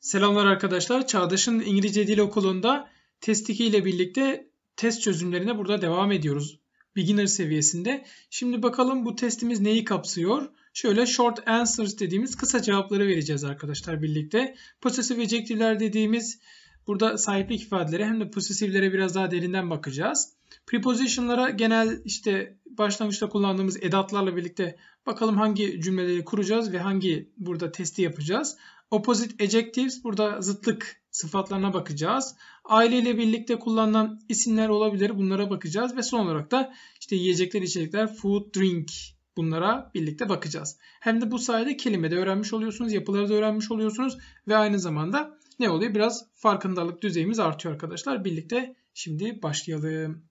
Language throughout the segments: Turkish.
Selamlar arkadaşlar. Çağdaş'ın İngilizce Dil Okulu'nda test 2 ile birlikte test çözümlerine burada devam ediyoruz. Beginner seviyesinde. Şimdi bakalım bu testimiz neyi kapsıyor? Şöyle short answers dediğimiz kısa cevapları vereceğiz arkadaşlar birlikte. Possessive adjective'ler dediğimiz burada sahiplik ifadeleri hem de possessive'lere biraz daha derinden bakacağız. Preposition'lara genel işte başlangıçta kullandığımız edatlarla birlikte bakalım hangi cümleleri kuracağız ve hangi burada testi yapacağız. Opposite adjectives burada zıtlık sıfatlarına bakacağız. Aile ile birlikte kullanılan isimler olabilir. Bunlara bakacağız ve son olarak da işte yiyecekler, içecekler, food, drink bunlara birlikte bakacağız. Hem de bu sayede kelime de öğrenmiş oluyorsunuz, yapıları da öğrenmiş oluyorsunuz ve aynı zamanda ne oluyor? Biraz farkındalık düzeyimiz artıyor arkadaşlar. Birlikte şimdi başlayalım.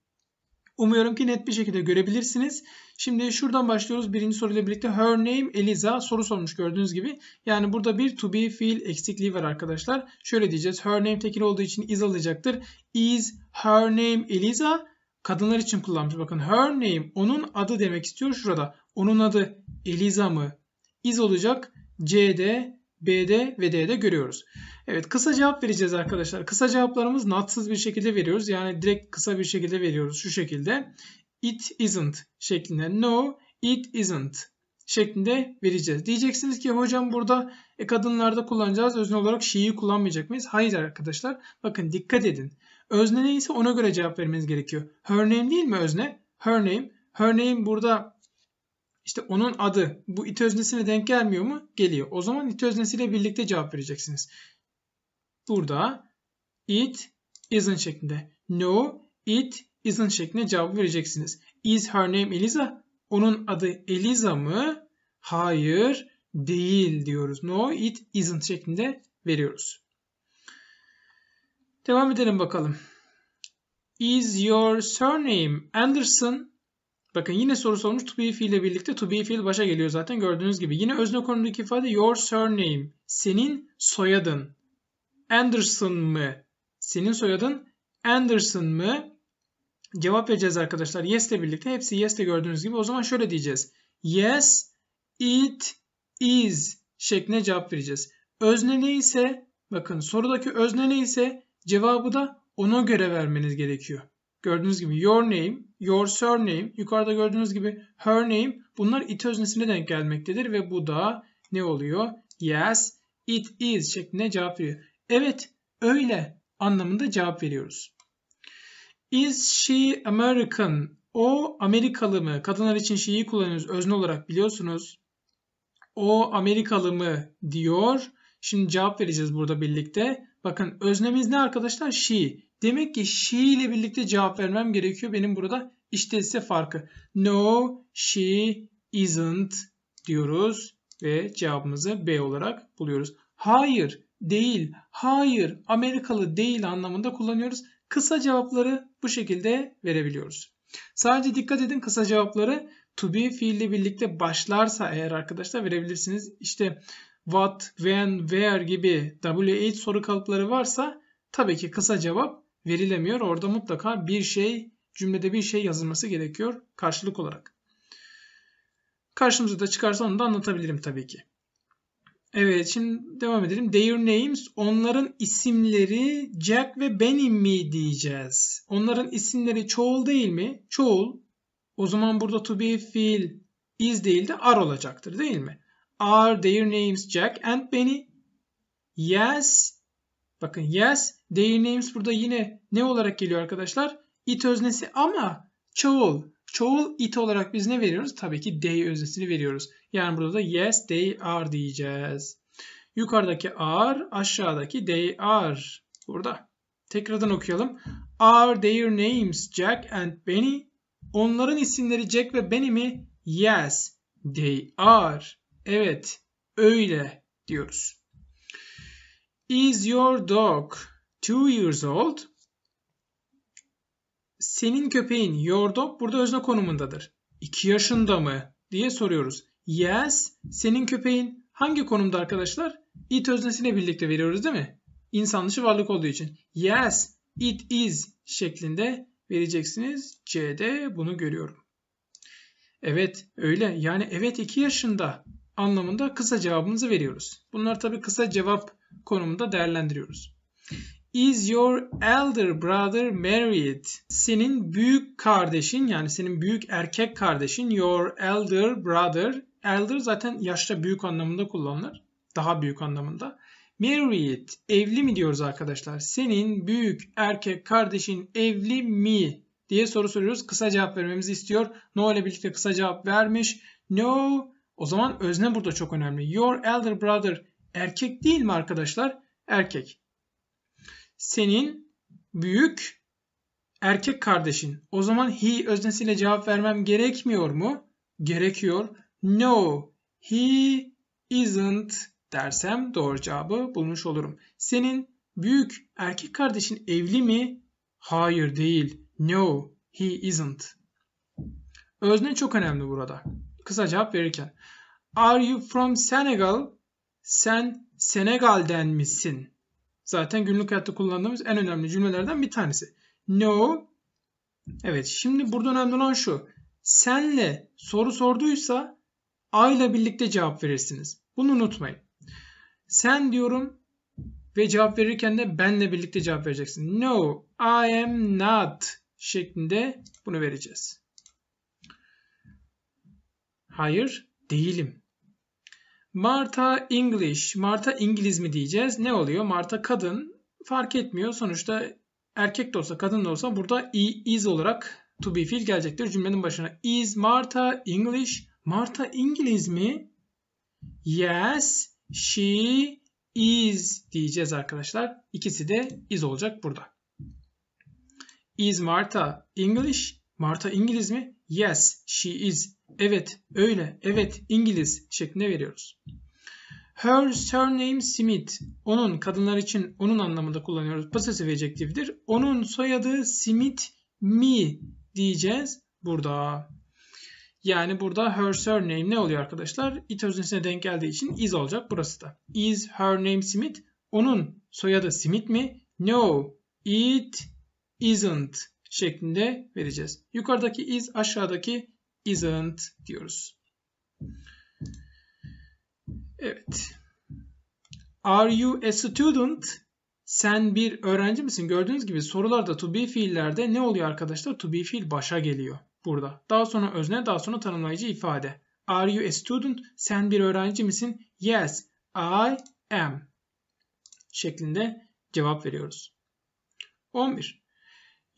Umuyorum ki net bir şekilde görebilirsiniz. Şimdi şuradan başlıyoruz. Birinci soruyla birlikte her name Eliza soru sormuş gördüğünüz gibi. Yani burada bir to be fiil eksikliği var arkadaşlar. Şöyle diyeceğiz. Her name tekil olduğu için is alacaktır. Is her name Eliza? Kadınlar için kullanmış. Bakın her name onun adı demek istiyor şurada. Onun adı Eliza mı? Is olacak. C'de B'de ve D'de görüyoruz. Evet kısa cevap vereceğiz arkadaşlar. Kısa cevaplarımız natsız bir şekilde veriyoruz. Yani direkt kısa bir şekilde veriyoruz şu şekilde. It isn't şeklinde. No it isn't şeklinde vereceğiz. Diyeceksiniz ki hocam burada e, kadınlarda kullanacağız. Özne olarak şiiyi kullanmayacak mıyız? Hayır arkadaşlar. Bakın dikkat edin. Özne neyse ona göre cevap vermeniz gerekiyor. Her name değil mi özne? Her name. Her name burada işte onun adı bu it öznesine denk gelmiyor mu? Geliyor. O zaman it öznesiyle birlikte cevap vereceksiniz. Burada it isn't şeklinde. No, it isn't şeklinde cevap vereceksiniz. Is her name Eliza? Onun adı Eliza mı? Hayır, değil diyoruz. No, it isn't şeklinde veriyoruz. Devam edelim bakalım. Is your surname Anderson? Bakın yine soru sormuş to be fiil ile birlikte to be fiil başa geliyor zaten gördüğünüz gibi. Yine özne konudaki ifade your surname. Senin soyadın. Anderson mı? Senin soyadın Anderson mı? Cevap vereceğiz arkadaşlar. Yes ile birlikte. Hepsi yes de gördüğünüz gibi. O zaman şöyle diyeceğiz. Yes it is şeklinde cevap vereceğiz. Özne ne ise bakın sorudaki özne ne ise cevabı da ona göre vermeniz gerekiyor. Gördüğünüz gibi your name, your surname, yukarıda gördüğünüz gibi her name bunlar it öznesine denk gelmektedir ve bu da ne oluyor? Yes, it is şeklinde cevap veriyor. Evet, öyle anlamında cevap veriyoruz. Is she American? O Amerikalı mı? Kadınlar için şeyi kullanıyoruz özne olarak biliyorsunuz. O Amerikalı mı diyor. Şimdi cevap vereceğiz burada birlikte. Bakın öznemiz ne arkadaşlar? She. Demek ki she ile birlikte cevap vermem gerekiyor. Benim burada işte size farkı. No, she isn't diyoruz ve cevabımızı B olarak buluyoruz. Hayır, değil, hayır, Amerikalı değil anlamında kullanıyoruz. Kısa cevapları bu şekilde verebiliyoruz. Sadece dikkat edin kısa cevapları to be fiille birlikte başlarsa eğer arkadaşlar verebilirsiniz. İşte what, when, where gibi WH soru kalıpları varsa tabii ki kısa cevap verilemiyor. Orada mutlaka bir şey cümlede bir şey yazılması gerekiyor karşılık olarak. Karşımıza da çıkarsa onu da anlatabilirim tabii ki. Evet şimdi devam edelim. Their names onların isimleri Jack ve Benny mi diyeceğiz. Onların isimleri çoğul değil mi? Çoğul. O zaman burada to be fiil is değil de are olacaktır değil mi? Are their names Jack and Benny? Yes Bakın yes, their names burada yine ne olarak geliyor arkadaşlar? It öznesi ama çoğul. Çoğul it olarak biz ne veriyoruz? Tabii ki they öznesini veriyoruz. Yani burada da yes, they are diyeceğiz. Yukarıdaki are, aşağıdaki they are. Burada. Tekrardan okuyalım. Are their names Jack and Benny? Onların isimleri Jack ve Benny mi? Yes, they are. Evet, öyle diyoruz. Is your dog two years old? Senin köpeğin your dog burada özne konumundadır. İki yaşında mı diye soruyoruz. Yes, senin köpeğin hangi konumda arkadaşlar? It öznesine birlikte veriyoruz değil mi? İnsan dışı varlık olduğu için. Yes, it is şeklinde vereceksiniz. C'de bunu görüyorum. Evet öyle yani evet 2 yaşında anlamında kısa cevabımızı veriyoruz. Bunlar tabi kısa cevap konumunda değerlendiriyoruz. Is your elder brother married? Senin büyük kardeşin yani senin büyük erkek kardeşin your elder brother. Elder zaten yaşta büyük anlamında kullanılır. Daha büyük anlamında. Married evli mi diyoruz arkadaşlar? Senin büyük erkek kardeşin evli mi diye soru soruyoruz. Kısa cevap vermemizi istiyor. No ile birlikte kısa cevap vermiş. No o zaman özne burada çok önemli. Your elder brother Erkek değil mi arkadaşlar? Erkek. Senin büyük erkek kardeşin. O zaman he öznesiyle cevap vermem gerekmiyor mu? Gerekiyor. No, he isn't dersem doğru cevabı bulmuş olurum. Senin büyük erkek kardeşin evli mi? Hayır değil. No, he isn't. Özne çok önemli burada. Kısa cevap verirken. Are you from Senegal? sen Senegal'den misin? Zaten günlük hayatta kullandığımız en önemli cümlelerden bir tanesi. No. Evet şimdi burada önemli olan şu. Senle soru sorduysa A ile birlikte cevap verirsiniz. Bunu unutmayın. Sen diyorum ve cevap verirken de benle birlikte cevap vereceksin. No, I am not şeklinde bunu vereceğiz. Hayır, değilim. Marta English, Marta İngiliz mi diyeceğiz? Ne oluyor? Marta kadın fark etmiyor. Sonuçta erkek de olsa kadın da olsa burada is olarak to be fiil gelecektir cümlenin başına. Is Marta English? Marta İngiliz mi? Yes, she is diyeceğiz arkadaşlar. İkisi de is olacak burada. Is Marta English? Marta İngiliz mi? Yes, she is. Evet, öyle, evet İngiliz şeklinde veriyoruz. Her surname Smith. Onun kadınlar için onun anlamında kullanıyoruz. Pasif vecektiftir. Onun soyadı Smith mi diyeceğiz burada. Yani burada her surname ne oluyor arkadaşlar? It öznesine denk geldiği için is olacak burası da. Is her name Smith? Onun soyadı Smith mi? No, it isn't şeklinde vereceğiz. Yukarıdaki is aşağıdaki isn't diyoruz. Evet. Are you a student? Sen bir öğrenci misin? Gördüğünüz gibi sorularda to be fiillerde ne oluyor arkadaşlar? To be fiil başa geliyor burada. Daha sonra özne, daha sonra tanımlayıcı ifade. Are you a student? Sen bir öğrenci misin? Yes, I am. Şeklinde cevap veriyoruz. 11.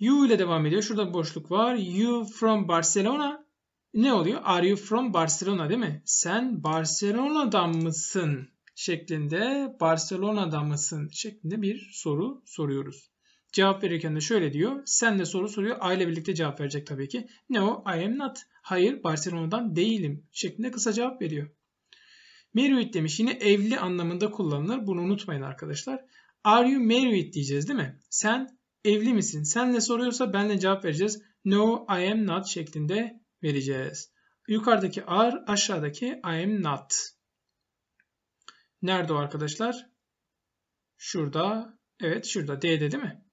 You ile devam ediyor. Şurada boşluk var. You from Barcelona. Ne oluyor? Are you from Barcelona değil mi? Sen Barcelona'dan mısın? Şeklinde Barcelona'dan mısın? Şeklinde bir soru soruyoruz. Cevap verirken de şöyle diyor. Sen de soru soruyor. Aile birlikte cevap verecek tabii ki. No, I am not. Hayır, Barcelona'dan değilim. Şeklinde kısa cevap veriyor. Married demiş. Yine evli anlamında kullanılır. Bunu unutmayın arkadaşlar. Are you married diyeceğiz değil mi? Sen evli misin? Sen ne soruyorsa ben cevap vereceğiz. No, I am not şeklinde vereceğiz. Yukarıdaki are, aşağıdaki I am not. Nerede o arkadaşlar? Şurada. Evet şurada. D'de değil mi?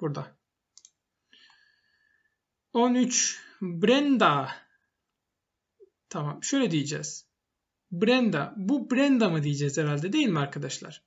Burada. 13. Brenda. Tamam şöyle diyeceğiz. Brenda. Bu Brenda mı diyeceğiz herhalde değil mi arkadaşlar?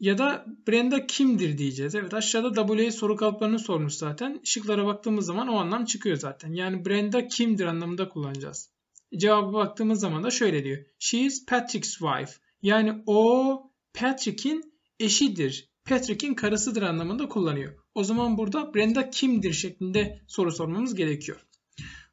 ya da Brenda kimdir diyeceğiz. Evet aşağıda W'yi soru kalıplarını sormuş zaten. Şıklara baktığımız zaman o anlam çıkıyor zaten. Yani Brenda kimdir anlamında kullanacağız. Cevaba baktığımız zaman da şöyle diyor. She is Patrick's wife. Yani o Patrick'in eşidir. Patrick'in karısıdır anlamında kullanıyor. O zaman burada Brenda kimdir şeklinde soru sormamız gerekiyor.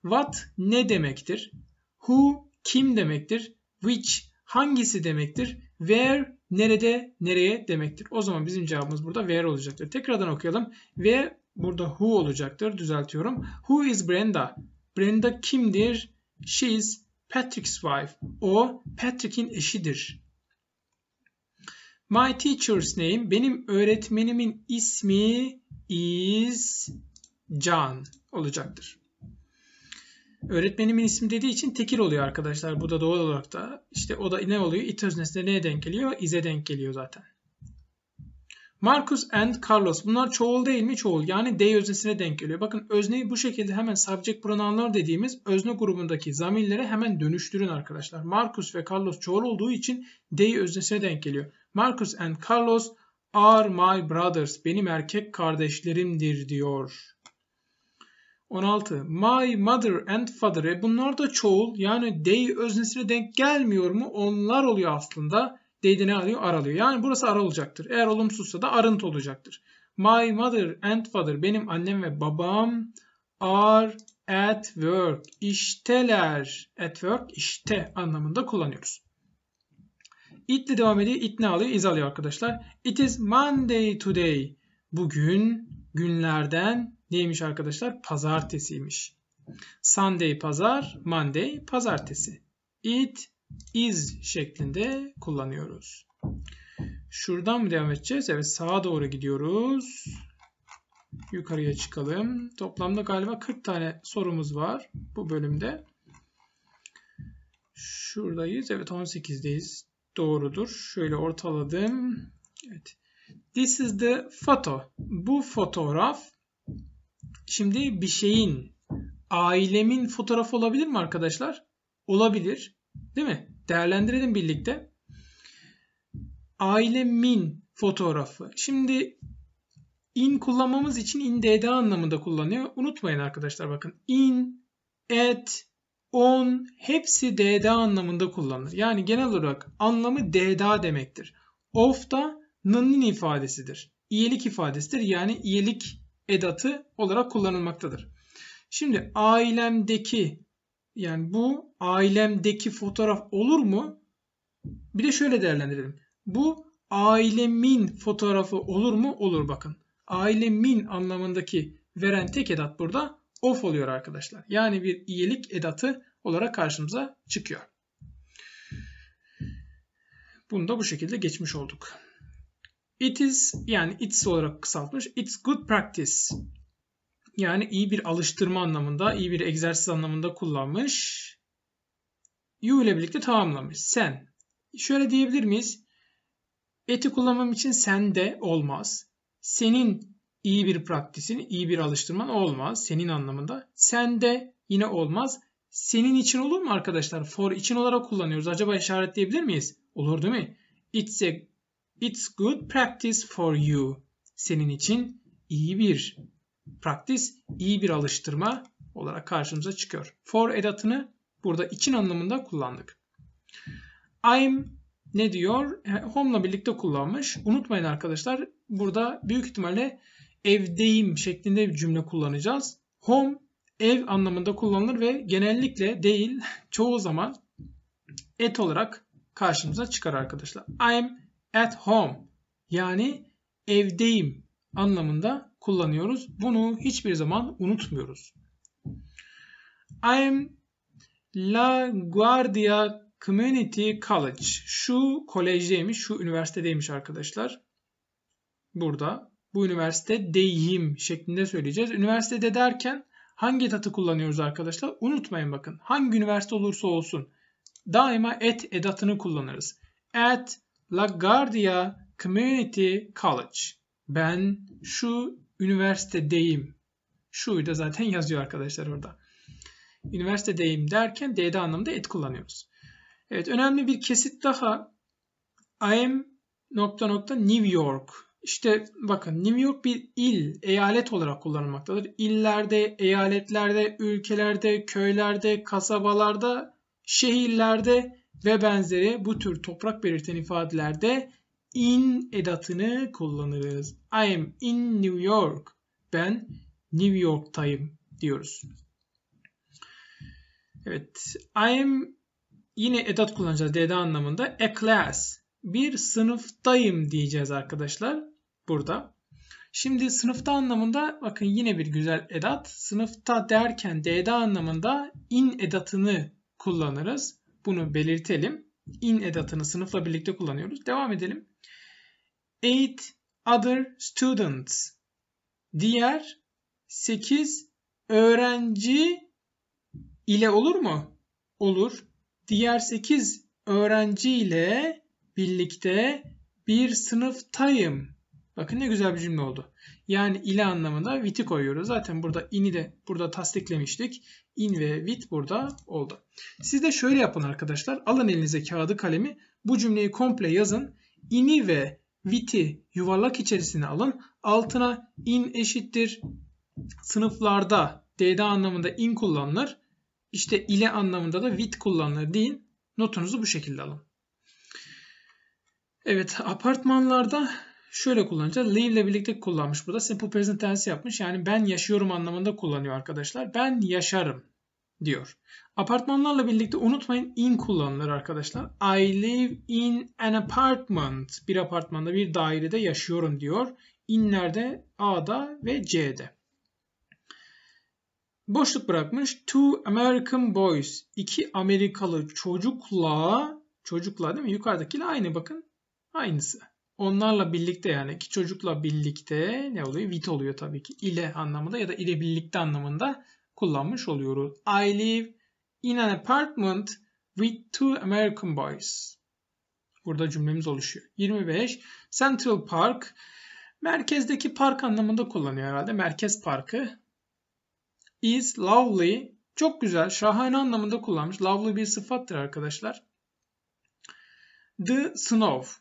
What ne demektir? Who kim demektir? Which hangisi demektir? Where Nerede, nereye demektir. O zaman bizim cevabımız burada where olacaktır. Tekrardan okuyalım. Ve burada who olacaktır. Düzeltiyorum. Who is Brenda? Brenda kimdir? She is Patrick's wife. O Patrick'in eşidir. My teacher's name. Benim öğretmenimin ismi is John olacaktır. Öğretmenimin ismi dediği için tekir oluyor arkadaşlar. Bu da doğal olarak da işte o da ne oluyor? It öznesine neye denk geliyor? Ize denk geliyor zaten. Marcus and Carlos. Bunlar çoğul değil mi? Çoğul. Yani they öznesine denk geliyor. Bakın özneyi bu şekilde hemen subject pronounlar dediğimiz özne grubundaki zamirlere hemen dönüştürün arkadaşlar. Marcus ve Carlos çoğul olduğu için they öznesine denk geliyor. Marcus and Carlos are my brothers. Benim erkek kardeşlerimdir diyor. 16. My mother and father. E bunlar da çoğul. Yani they öznesine denk gelmiyor mu? Onlar oluyor aslında. They'de ne alıyor? Aralıyor. Yani burası ara olacaktır. Eğer olumsuzsa da arıntı olacaktır. My mother and father. Benim annem ve babam are at work. İşteler. At work işte anlamında kullanıyoruz. It de devam ediyor. It ne alıyor? Is alıyor arkadaşlar. It is Monday today. Bugün günlerden neymiş arkadaşlar? Pazartesiymiş. Sunday pazar, Monday pazartesi. It is şeklinde kullanıyoruz. Şuradan mı devam edeceğiz? Evet sağa doğru gidiyoruz. Yukarıya çıkalım. Toplamda galiba 40 tane sorumuz var bu bölümde. Şuradayız. Evet 18'deyiz. Doğrudur. Şöyle ortaladım. Evet. This is the photo. Bu fotoğraf Şimdi bir şeyin ailemin fotoğrafı olabilir mi arkadaşlar? Olabilir. Değil mi? Değerlendirelim birlikte. Ailemin fotoğrafı. Şimdi in kullanmamız için in de dd anlamında kullanıyor. Unutmayın arkadaşlar bakın. In, at, on hepsi de dd anlamında kullanılır. Yani genel olarak anlamı de dd demektir. Of da nının ifadesidir. İyelik ifadesidir. Yani iyelik edatı olarak kullanılmaktadır. Şimdi ailemdeki yani bu ailemdeki fotoğraf olur mu? Bir de şöyle değerlendirelim. Bu ailemin fotoğrafı olur mu? Olur bakın. Ailemin anlamındaki veren tek edat burada of oluyor arkadaşlar. Yani bir iyilik edatı olarak karşımıza çıkıyor. Bunu da bu şekilde geçmiş olduk. It is yani it's olarak kısaltmış. It's good practice. Yani iyi bir alıştırma anlamında, iyi bir egzersiz anlamında kullanmış. You ile birlikte tamamlamış. Sen. Şöyle diyebilir miyiz? Eti kullanmam için sen de olmaz. Senin iyi bir praktisin, iyi bir alıştırman olmaz. Senin anlamında. Sen de yine olmaz. Senin için olur mu arkadaşlar? For için olarak kullanıyoruz. Acaba işaretleyebilir miyiz? Olur değil mi? It's a It's good practice for you. Senin için iyi bir practice, iyi bir alıştırma olarak karşımıza çıkıyor. For edatını burada için anlamında kullandık. I'm ne diyor? Home'la birlikte kullanmış. Unutmayın arkadaşlar burada büyük ihtimalle evdeyim şeklinde bir cümle kullanacağız. Home ev anlamında kullanılır ve genellikle değil çoğu zaman et olarak karşımıza çıkar arkadaşlar. I'm at home yani evdeyim anlamında kullanıyoruz. Bunu hiçbir zaman unutmuyoruz. I'm am La Guardia Community College. Şu kolejdeymiş, şu üniversitedeymiş arkadaşlar. Burada. Bu üniversite deyim şeklinde söyleyeceğiz. Üniversitede derken hangi edatı kullanıyoruz arkadaşlar? Unutmayın bakın. Hangi üniversite olursa olsun. Daima at edatını kullanırız. At LaGuardia Community College. Ben şu üniversitedeyim. Şuyu da zaten yazıyor arkadaşlar orada. Üniversitedeyim derken D'de anlamda et kullanıyoruz. Evet önemli bir kesit daha. I am nokta nokta New York. İşte bakın New York bir il, eyalet olarak kullanılmaktadır. İllerde, eyaletlerde, ülkelerde, köylerde, kasabalarda, şehirlerde ve benzeri bu tür toprak belirten ifadelerde in edatını kullanırız. I am in New York. Ben New York'tayım diyoruz. Evet, I am yine edat kullanacağız DD anlamında. A class. Bir sınıftayım diyeceğiz arkadaşlar burada. Şimdi sınıfta anlamında bakın yine bir güzel edat. Sınıfta derken DD anlamında in edatını kullanırız. Bunu belirtelim. In edatını sınıfla birlikte kullanıyoruz. Devam edelim. Eight other students. Diğer 8 öğrenci ile olur mu? Olur. Diğer 8 öğrenci ile birlikte bir sınıftayım. Bakın ne güzel bir cümle oldu. Yani ile anlamında vit'i koyuyoruz. Zaten burada in'i de burada tasdiklemiştik. In ve vit burada oldu. Siz de şöyle yapın arkadaşlar. Alın elinize kağıdı kalemi. Bu cümleyi komple yazın. In'i ve vit'i yuvarlak içerisine alın. Altına in eşittir. Sınıflarda DD anlamında in kullanılır. İşte ile anlamında da with kullanılır deyin. Notunuzu bu şekilde alın. Evet apartmanlarda şöyle kullanacağız. Live ile birlikte kullanmış burada. Simple present tense yapmış. Yani ben yaşıyorum anlamında kullanıyor arkadaşlar. Ben yaşarım diyor. Apartmanlarla birlikte unutmayın in kullanılır arkadaşlar. I live in an apartment. Bir apartmanda bir dairede yaşıyorum diyor. İnlerde A'da ve C'de. Boşluk bırakmış. Two American boys. İki Amerikalı çocukla çocukla değil mi? Yukarıdakiyle aynı bakın. Aynısı. Onlarla birlikte yani iki çocukla birlikte ne oluyor? With oluyor tabii ki. ile anlamında ya da ile birlikte anlamında kullanmış oluyoruz. I live in an apartment with two American boys. Burada cümlemiz oluşuyor. 25. Central Park. Merkezdeki park anlamında kullanıyor herhalde. Merkez parkı. Is lovely. Çok güzel, şahane anlamında kullanmış. Lovely bir sıfattır arkadaşlar. The snow.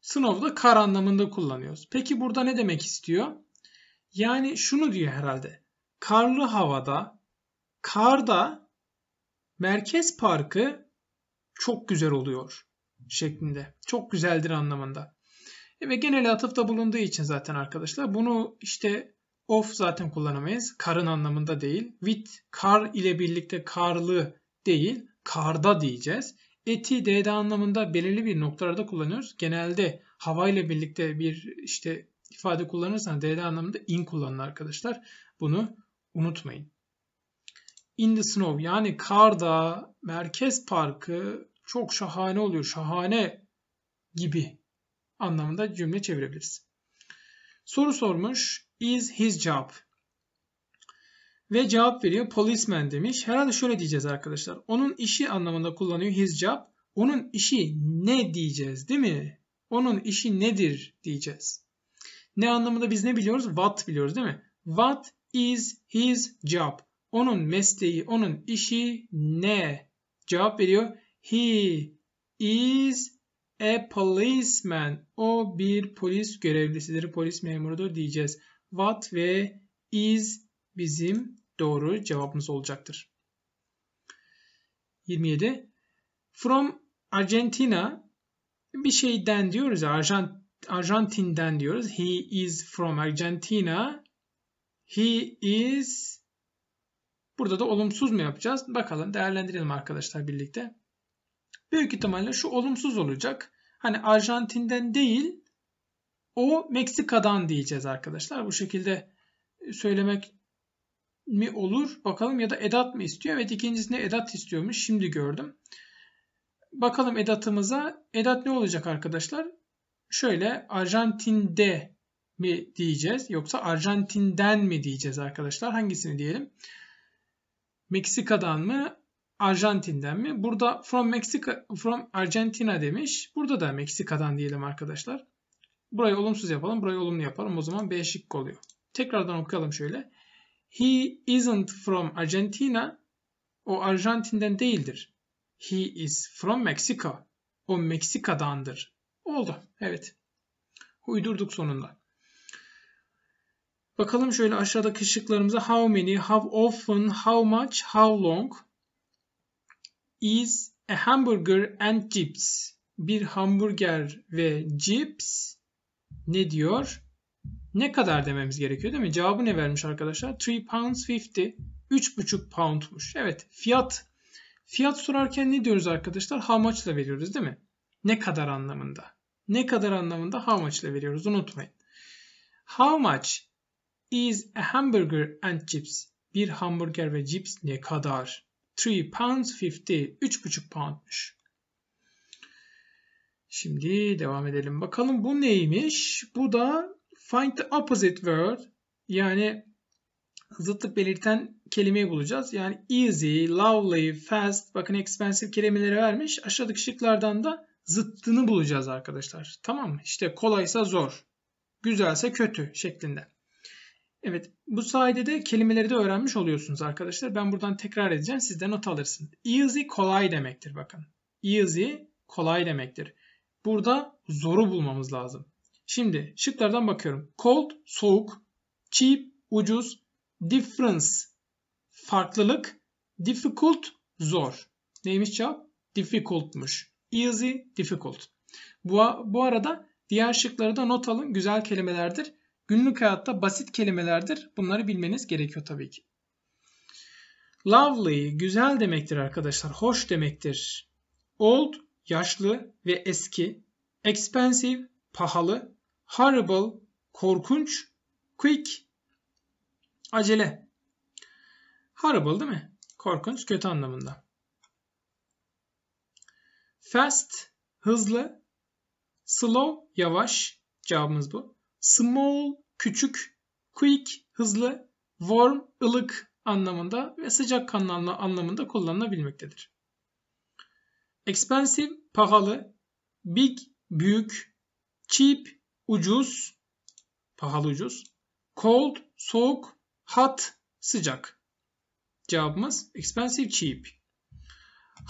Snow da kar anlamında kullanıyoruz. Peki burada ne demek istiyor? Yani şunu diyor herhalde. Karlı havada, karda merkez parkı çok güzel oluyor şeklinde. Çok güzeldir anlamında. E, ve genel atıfta bulunduğu için zaten arkadaşlar bunu işte of zaten kullanamayız. Karın anlamında değil. With kar ile birlikte karlı değil. Karda diyeceğiz eti DD anlamında belirli bir noktalarda kullanıyoruz. Genelde hava ile birlikte bir işte ifade kullanırsan DD anlamında in kullanın arkadaşlar. Bunu unutmayın. In the snow yani karda merkez parkı çok şahane oluyor. Şahane gibi anlamında cümle çevirebiliriz. Soru sormuş. Is his job ve cevap veriyor policeman demiş. Herhalde şöyle diyeceğiz arkadaşlar. Onun işi anlamında kullanıyor his job. Onun işi ne diyeceğiz değil mi? Onun işi nedir diyeceğiz. Ne anlamında biz ne biliyoruz? What biliyoruz değil mi? What is his job? Onun mesleği, onun işi ne? Cevap veriyor. He is a policeman. O bir polis görevlisidir, polis memurudur diyeceğiz. What ve is bizim doğru cevabımız olacaktır. 27. From Argentina bir şeyden diyoruz ya Arjant Arjantin'den diyoruz. He is from Argentina. He is Burada da olumsuz mu yapacağız? Bakalım değerlendirelim arkadaşlar birlikte. Büyük ihtimalle şu olumsuz olacak. Hani Arjantin'den değil o Meksika'dan diyeceğiz arkadaşlar. Bu şekilde söylemek mi olur bakalım ya da edat mı istiyor? Evet ikincisinde edat istiyormuş şimdi gördüm. Bakalım edatımıza edat ne olacak arkadaşlar? Şöyle Arjantin'de mi diyeceğiz yoksa Arjantin'den mi diyeceğiz arkadaşlar? Hangisini diyelim? Meksika'dan mı? Arjantin'den mi? Burada from Mexico from Argentina demiş. Burada da Meksika'dan diyelim arkadaşlar. Burayı olumsuz yapalım, burayı olumlu yapalım. O zaman B şıkkı oluyor. Tekrardan okuyalım şöyle. He isn't from Argentina. O Arjantin'den değildir. He is from Mexico. O Meksika'dandır. Oldu. Evet. Uydurduk sonunda. Bakalım şöyle aşağıdaki şıklarımıza how many, how often, how much, how long is a hamburger and chips. Bir hamburger ve chips ne diyor? ne kadar dememiz gerekiyor değil mi? Cevabı ne vermiş arkadaşlar? 3 pounds 50. 3,5 poundmuş. Evet fiyat. Fiyat sorarken ne diyoruz arkadaşlar? How much ile veriyoruz değil mi? Ne kadar anlamında. Ne kadar anlamında how much ile veriyoruz unutmayın. How much is a hamburger and chips? Bir hamburger ve cips ne kadar? 3 pounds 50. 3,5 poundmuş. Şimdi devam edelim. Bakalım bu neymiş? Bu da Find the opposite word yani zıtlık belirten kelimeyi bulacağız. Yani easy, lovely, fast, bakın expensive kelimeleri vermiş. Aşağıdaki şıklardan da zıttını bulacağız arkadaşlar. Tamam mı? İşte kolaysa zor, güzelse kötü şeklinde. Evet bu sayede de kelimeleri de öğrenmiş oluyorsunuz arkadaşlar. Ben buradan tekrar edeceğim. Siz de not alırsınız. Easy kolay demektir bakın. Easy kolay demektir. Burada zoru bulmamız lazım. Şimdi şıklardan bakıyorum. Cold, soğuk. Cheap, ucuz. Difference, farklılık. Difficult, zor. Neymiş cevap? Difficult'muş. Easy, difficult. Bu, bu arada diğer şıkları da not alın. Güzel kelimelerdir. Günlük hayatta basit kelimelerdir. Bunları bilmeniz gerekiyor tabii ki. Lovely, güzel demektir arkadaşlar. Hoş demektir. Old, yaşlı ve eski. Expensive, pahalı horrible, korkunç, quick, acele. Horrible değil mi? Korkunç, kötü anlamında. Fast, hızlı, slow, yavaş cevabımız bu. Small, küçük, quick, hızlı, warm, ılık anlamında ve sıcak kanlı anlamında kullanılabilmektedir. Expensive, pahalı, big, büyük, cheap, ucuz, pahalı ucuz. Cold, soğuk, hot, sıcak. Cevabımız expensive, cheap.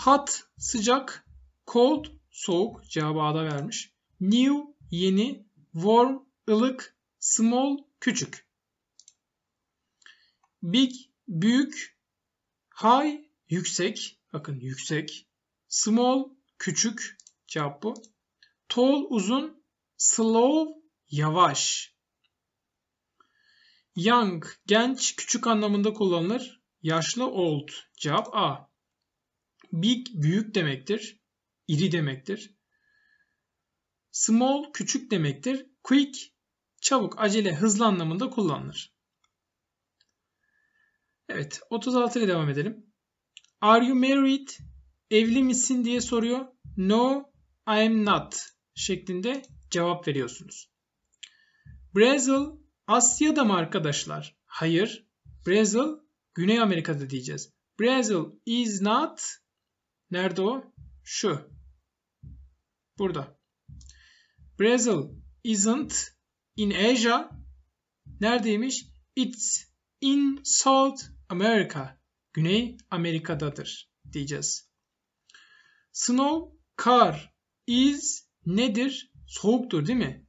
Hot, sıcak, cold, soğuk cevabı A'da vermiş. New, yeni, warm, ılık, small, küçük. Big, büyük, high, yüksek, bakın yüksek, small, küçük cevap bu. Tall, uzun, slow yavaş. Young genç küçük anlamında kullanılır. Yaşlı old cevap A. Big büyük demektir. İri demektir. Small küçük demektir. Quick çabuk acele hızlı anlamında kullanılır. Evet 36 ile devam edelim. Are you married? Evli misin diye soruyor. No, I am not şeklinde cevap veriyorsunuz. Brazil Asya'da mı arkadaşlar? Hayır. Brazil Güney Amerika'da diyeceğiz. Brazil is not nerede o? Şu. Burada. Brazil isn't in Asia. Neredeymiş? It's in South America. Güney Amerika'dadır diyeceğiz. Snow kar is nedir? soğuktur değil mi?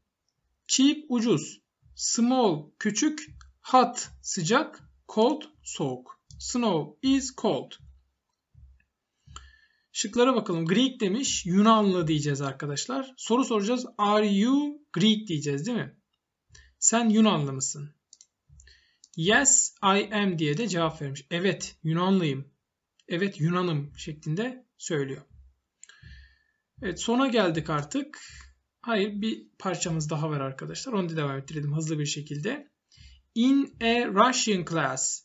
Cheap ucuz. Small küçük. Hot sıcak. Cold soğuk. Snow is cold. Şıklara bakalım. Greek demiş. Yunanlı diyeceğiz arkadaşlar. Soru soracağız. Are you Greek diyeceğiz değil mi? Sen Yunanlı mısın? Yes I am diye de cevap vermiş. Evet Yunanlıyım. Evet Yunanım şeklinde söylüyor. Evet sona geldik artık. Hayır bir parçamız daha var arkadaşlar. Onu da devam ettirelim hızlı bir şekilde. In a Russian class.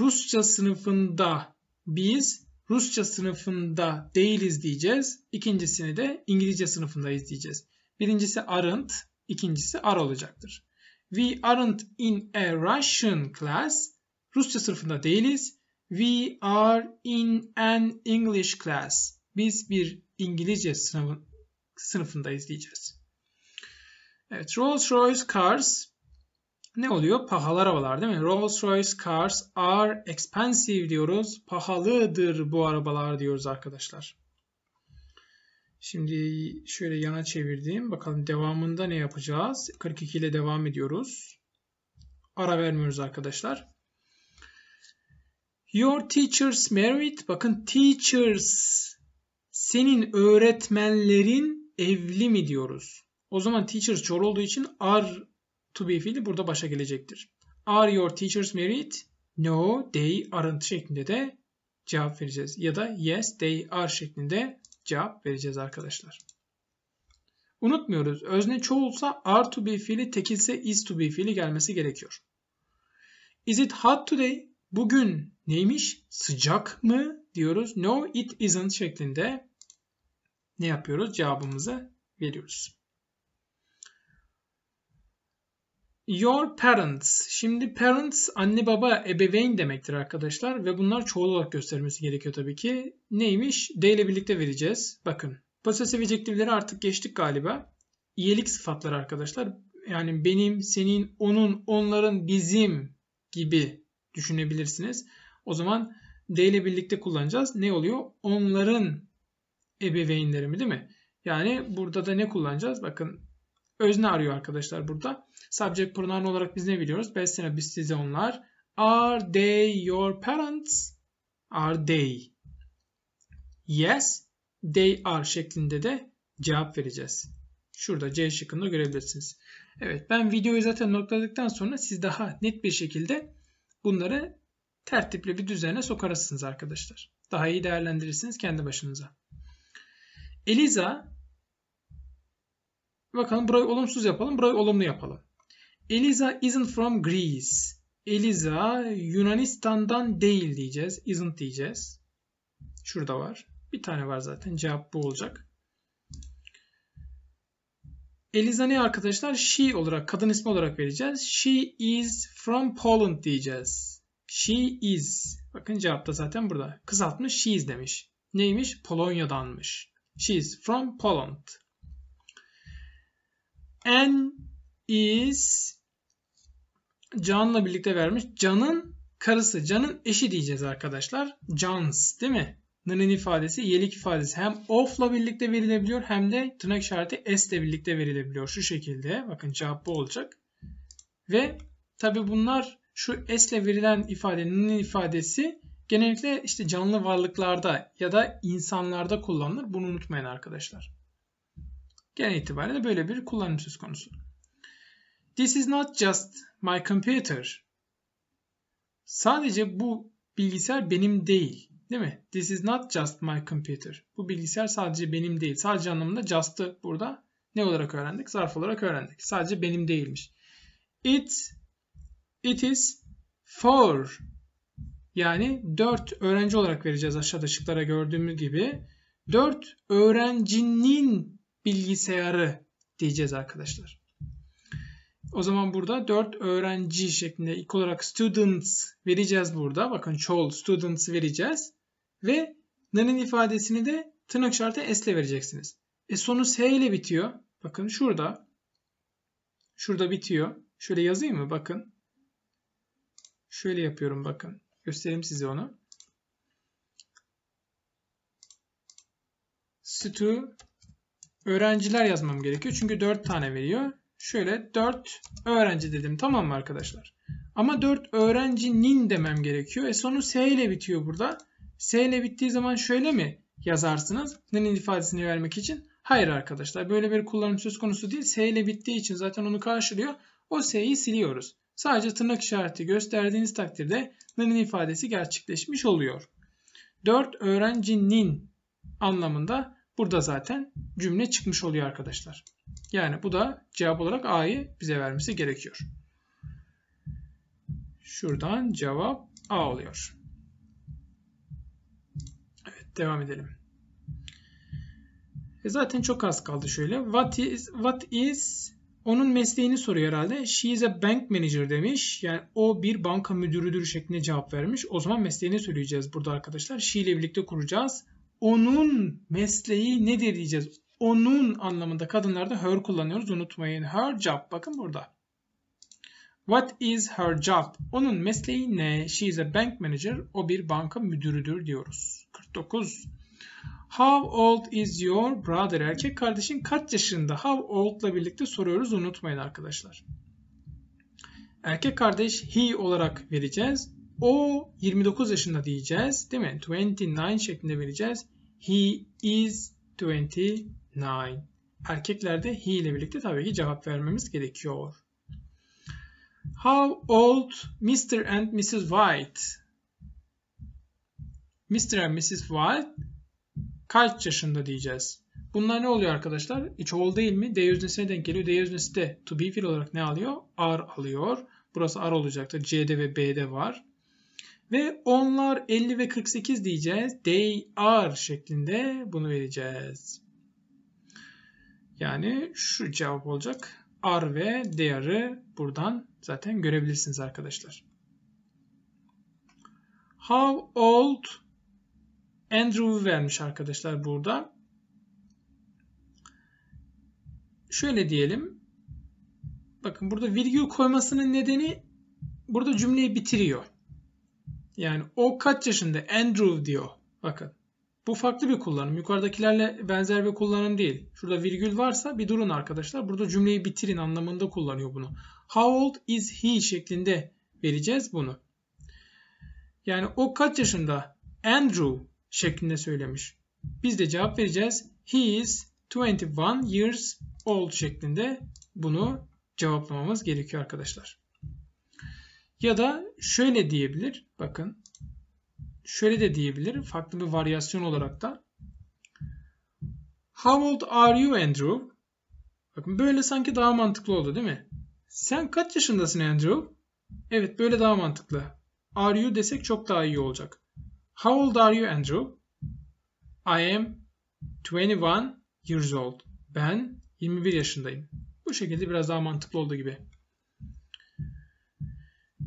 Rusça sınıfında biz Rusça sınıfında değiliz diyeceğiz. İkincisini de İngilizce sınıfındayız diyeceğiz. Birincisi aren't, ikincisi are olacaktır. We aren't in a Russian class. Rusça sınıfında değiliz. We are in an English class. Biz bir İngilizce sınıfı, sınıfındayız diyeceğiz. Evet Rolls-Royce cars ne oluyor? Pahalı arabalar değil mi? Rolls-Royce cars are expensive diyoruz. Pahalıdır bu arabalar diyoruz arkadaşlar. Şimdi şöyle yana çevirdim. Bakalım devamında ne yapacağız? 42 ile devam ediyoruz. Ara vermiyoruz arkadaşlar. Your teachers married. Bakın teachers senin öğretmenlerin evli mi diyoruz. O zaman teachers çoğul olduğu için are to be fiili burada başa gelecektir. Are your teachers married? No, they aren't şeklinde de cevap vereceğiz. Ya da yes, they are şeklinde cevap vereceğiz arkadaşlar. Unutmuyoruz. Özne çoğulsa are to be fiili tekilse is to be fiili gelmesi gerekiyor. Is it hot today? Bugün neymiş? Sıcak mı? diyoruz. No it isn't şeklinde ne yapıyoruz? Cevabımızı veriyoruz. Your parents. Şimdi parents anne baba ebeveyn demektir arkadaşlar ve bunlar çoğul olarak göstermesi gerekiyor tabii ki. Neymiş? D ile birlikte vereceğiz. Bakın pasif ejektifleri artık geçtik galiba. İyelik sıfatları arkadaşlar. Yani benim, senin, onun, onların, bizim gibi düşünebilirsiniz. O zaman D ile birlikte kullanacağız. Ne oluyor? Onların ebeveynleri mi değil mi? Yani burada da ne kullanacağız? Bakın özne arıyor arkadaşlar burada. Subject pronoun olarak biz ne biliyoruz? Bestene biz size onlar. Are they your parents? Are they? Yes, they are şeklinde de cevap vereceğiz. Şurada C şıkkında görebilirsiniz. Evet ben videoyu zaten noktaladıktan sonra siz daha net bir şekilde bunları tertipli bir düzene sokarsınız arkadaşlar. Daha iyi değerlendirirsiniz kendi başınıza. Eliza Bakalım burayı olumsuz yapalım, burayı olumlu yapalım. Eliza isn't from Greece. Eliza Yunanistan'dan değil diyeceğiz. Isn't diyeceğiz. Şurada var. Bir tane var zaten. Cevap bu olacak. Eliza ne arkadaşlar? She olarak, kadın ismi olarak vereceğiz. She is from Poland diyeceğiz. She is. Bakın cevap da zaten burada. Kısaltmış she is demiş. Neymiş? Polonya'danmış. She is from Poland. N is Can'la birlikte vermiş. Can'ın karısı, Can'ın eşi diyeceğiz arkadaşlar. Can's değil mi? Nının ifadesi, yelik ifadesi hem of'la birlikte verilebiliyor hem de tırnak işareti s'le birlikte verilebiliyor. Şu şekilde. Bakın cevap bu olacak. Ve tabi bunlar şu s'le verilen ifadenin ifadesi genellikle işte canlı varlıklarda ya da insanlarda kullanılır. Bunu unutmayın arkadaşlar. Genel itibariyle böyle bir kullanım söz konusu. This is not just my computer. Sadece bu bilgisayar benim değil. Değil mi? This is not just my computer. Bu bilgisayar sadece benim değil. Sadece anlamında just'ı burada ne olarak öğrendik? Zarf olarak öğrendik. Sadece benim değilmiş. It, it is for yani 4 öğrenci olarak vereceğiz aşağıda şıklara gördüğümüz gibi. 4 öğrencinin bilgisayarı diyeceğiz arkadaşlar. O zaman burada 4 öğrenci şeklinde ilk olarak students vereceğiz burada. Bakın çoğul students vereceğiz. Ve n'nin ifadesini de tırnak işareti s ile vereceksiniz. E sonu s ile bitiyor. Bakın şurada. Şurada bitiyor. Şöyle yazayım mı? Bakın. Şöyle yapıyorum bakın. Göstereyim size onu. Stu öğrenciler yazmam gerekiyor. Çünkü 4 tane veriyor. Şöyle 4 öğrenci dedim tamam mı arkadaşlar? Ama 4 öğrencinin demem gerekiyor. E sonu S ile bitiyor burada. S ile bittiği zaman şöyle mi yazarsınız? N'nin ifadesini vermek için. Hayır arkadaşlar böyle bir kullanım söz konusu değil. S ile bittiği için zaten onu karşılıyor. O S'yi siliyoruz. Sadece tırnak işareti gösterdiğiniz takdirde n'nin ifadesi gerçekleşmiş oluyor. 4 öğrencinin anlamında Burada zaten cümle çıkmış oluyor arkadaşlar. Yani bu da cevap olarak A'yı bize vermesi gerekiyor. Şuradan cevap A oluyor. Evet devam edelim. E zaten çok az kaldı şöyle. What is, what is onun mesleğini soruyor herhalde. She is a bank manager demiş. Yani o bir banka müdürüdür şeklinde cevap vermiş. O zaman mesleğini söyleyeceğiz burada arkadaşlar. She ile birlikte kuracağız onun mesleği nedir diyeceğiz. Onun anlamında kadınlarda her kullanıyoruz unutmayın. Her job bakın burada. What is her job? Onun mesleği ne? She is a bank manager. O bir banka müdürüdür diyoruz. 49. How old is your brother? Erkek kardeşin kaç yaşında? How old'la birlikte soruyoruz unutmayın arkadaşlar. Erkek kardeş he olarak vereceğiz. O 29 yaşında diyeceğiz değil mi? 29 şeklinde vereceğiz. He is 29. Erkeklerde he ile birlikte tabii ki cevap vermemiz gerekiyor. How old Mr. and Mrs. White? Mr. and Mrs. White kaç yaşında diyeceğiz. Bunlar ne oluyor arkadaşlar? Hiç old değil mi? D öznesine denk geliyor. D öznesi de to be fiil olarak ne alıyor? Are alıyor. Burası are olacaktır. C'de ve B'de var. Ve onlar 50 ve 48 diyeceğiz. They are şeklinde bunu vereceğiz. Yani şu cevap olacak. Are ve there'ı buradan zaten görebilirsiniz arkadaşlar. How old Andrew vermiş arkadaşlar burada. Şöyle diyelim. Bakın burada virgül koymasının nedeni burada cümleyi bitiriyor. Yani o kaç yaşında? Andrew diyor. Bakın. Bu farklı bir kullanım. Yukarıdakilerle benzer bir kullanım değil. Şurada virgül varsa bir durun arkadaşlar. Burada cümleyi bitirin anlamında kullanıyor bunu. How old is he şeklinde vereceğiz bunu. Yani o kaç yaşında? Andrew şeklinde söylemiş. Biz de cevap vereceğiz. He is 21 years old şeklinde bunu cevaplamamız gerekiyor arkadaşlar. Ya da şöyle diyebilir. Bakın şöyle de diyebilir. Farklı bir varyasyon olarak da. How old are you Andrew? Bakın böyle sanki daha mantıklı oldu değil mi? Sen kaç yaşındasın Andrew? Evet böyle daha mantıklı. Are you desek çok daha iyi olacak. How old are you Andrew? I am 21 years old. Ben 21 yaşındayım. Bu şekilde biraz daha mantıklı olduğu gibi.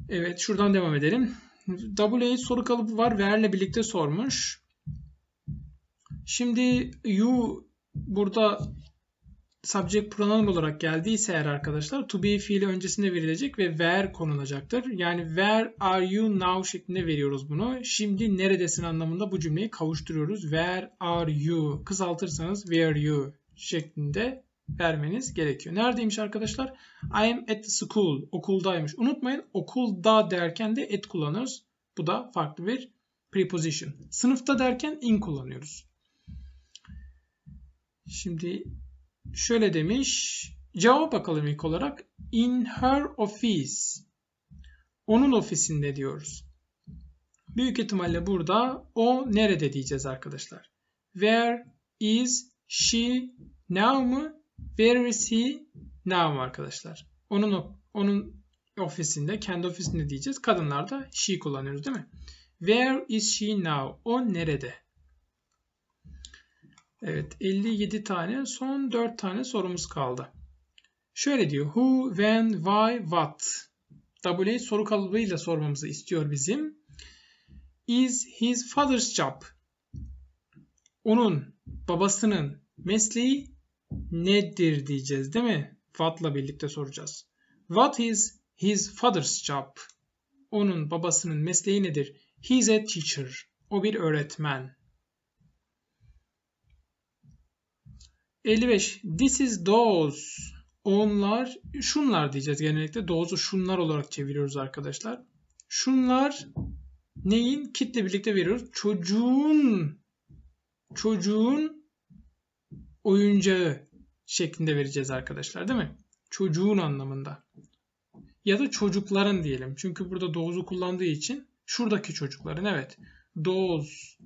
Evet şuradan devam edelim. WH soru kalıbı var. Ver'le birlikte sormuş. Şimdi you burada subject pronoun olarak geldiyse eğer arkadaşlar to be fiili öncesinde verilecek ve where konulacaktır. Yani where are you now şeklinde veriyoruz bunu. Şimdi neredesin anlamında bu cümleyi kavuşturuyoruz. Where are you? Kısaltırsanız where you şeklinde vermeniz gerekiyor. Neredeymiş arkadaşlar? I am at school. Okuldaymış. Unutmayın okulda derken de at kullanırız. Bu da farklı bir preposition. Sınıfta derken in kullanıyoruz. Şimdi şöyle demiş. Cevap bakalım ilk olarak. In her office. Onun ofisinde diyoruz. Büyük ihtimalle burada o nerede diyeceğiz arkadaşlar. Where is she now mı Where is he now arkadaşlar? Onun onun ofisinde, kendi ofisinde diyeceğiz. Kadınlarda she kullanıyoruz değil mi? Where is she now? O nerede? Evet 57 tane son 4 tane sorumuz kaldı. Şöyle diyor. Who, when, why, what? W soru kalıbıyla sormamızı istiyor bizim. Is his father's job? Onun babasının mesleği nedir diyeceğiz değil mi? What'la birlikte soracağız. What is his father's job? Onun babasının mesleği nedir? He's a teacher. O bir öğretmen. 55. This is those. Onlar, şunlar diyeceğiz genellikle. Those'u şunlar olarak çeviriyoruz arkadaşlar. Şunlar neyin? Kitle birlikte veriyoruz. Çocuğun, çocuğun oyuncağı şeklinde vereceğiz arkadaşlar değil mi? Çocuğun anlamında. Ya da çocukların diyelim. Çünkü burada doğuzu kullandığı için şuradaki çocukların evet. Doğuz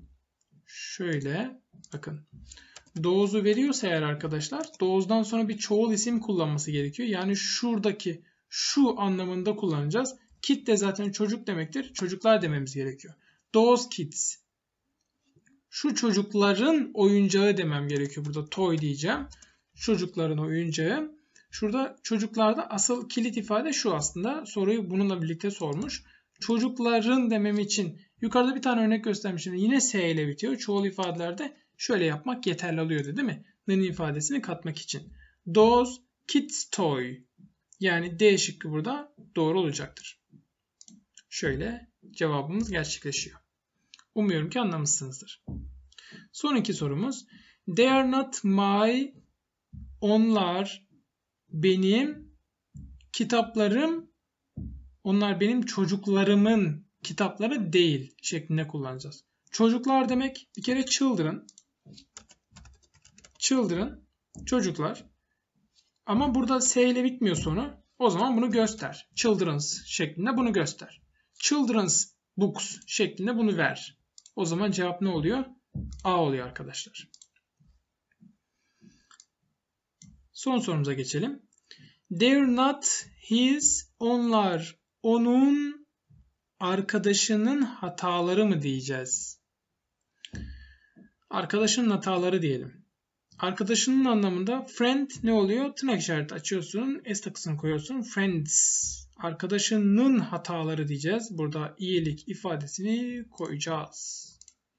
şöyle bakın. Doğuzu veriyorsa eğer arkadaşlar doğuzdan sonra bir çoğul isim kullanması gerekiyor. Yani şuradaki şu anlamında kullanacağız. Kit de zaten çocuk demektir. Çocuklar dememiz gerekiyor. Doğuz kids şu çocukların oyuncağı demem gerekiyor. Burada toy diyeceğim. Çocukların oyuncağı. Şurada çocuklarda asıl kilit ifade şu aslında. Soruyu bununla birlikte sormuş. Çocukların demem için yukarıda bir tane örnek göstermişim Yine S ile bitiyor. Çoğul ifadelerde şöyle yapmak yeterli oluyordu değil mi? Nın ifadesini katmak için. Those kids toy. Yani D şıkkı burada doğru olacaktır. Şöyle cevabımız gerçekleşiyor. Umuyorum ki anlamışsınızdır. Sonraki sorumuz. They are not my, onlar benim, kitaplarım, onlar benim çocuklarımın kitapları değil şeklinde kullanacağız. Çocuklar demek bir kere children. Children, çocuklar. Ama burada S ile bitmiyor sonu. O zaman bunu göster. Children's şeklinde bunu göster. Children's books şeklinde bunu ver. O zaman cevap ne oluyor? A oluyor arkadaşlar. Son sorumuza geçelim. They're not his, onlar onun arkadaşının hataları mı diyeceğiz? Arkadaşının hataları diyelim. Arkadaşının anlamında friend ne oluyor? Tırnak işareti açıyorsun, s takısını koyuyorsun. Friends, arkadaşının hataları diyeceğiz. Burada iyilik ifadesini koyacağız.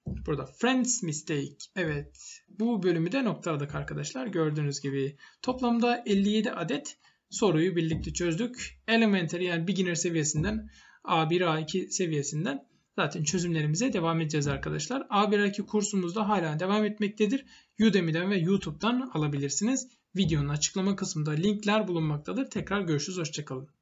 Burada friends mistake. Evet bu bölümü de noktaladık arkadaşlar gördüğünüz gibi. Toplamda 57 adet soruyu birlikte çözdük. Elementary yani beginner seviyesinden A1 A2 seviyesinden zaten çözümlerimize devam edeceğiz arkadaşlar. A1 A2 kursumuzda hala devam etmektedir. Udemy'den ve YouTube'dan alabilirsiniz. Videonun açıklama kısmında linkler bulunmaktadır. Tekrar görüşürüz. Hoşçakalın.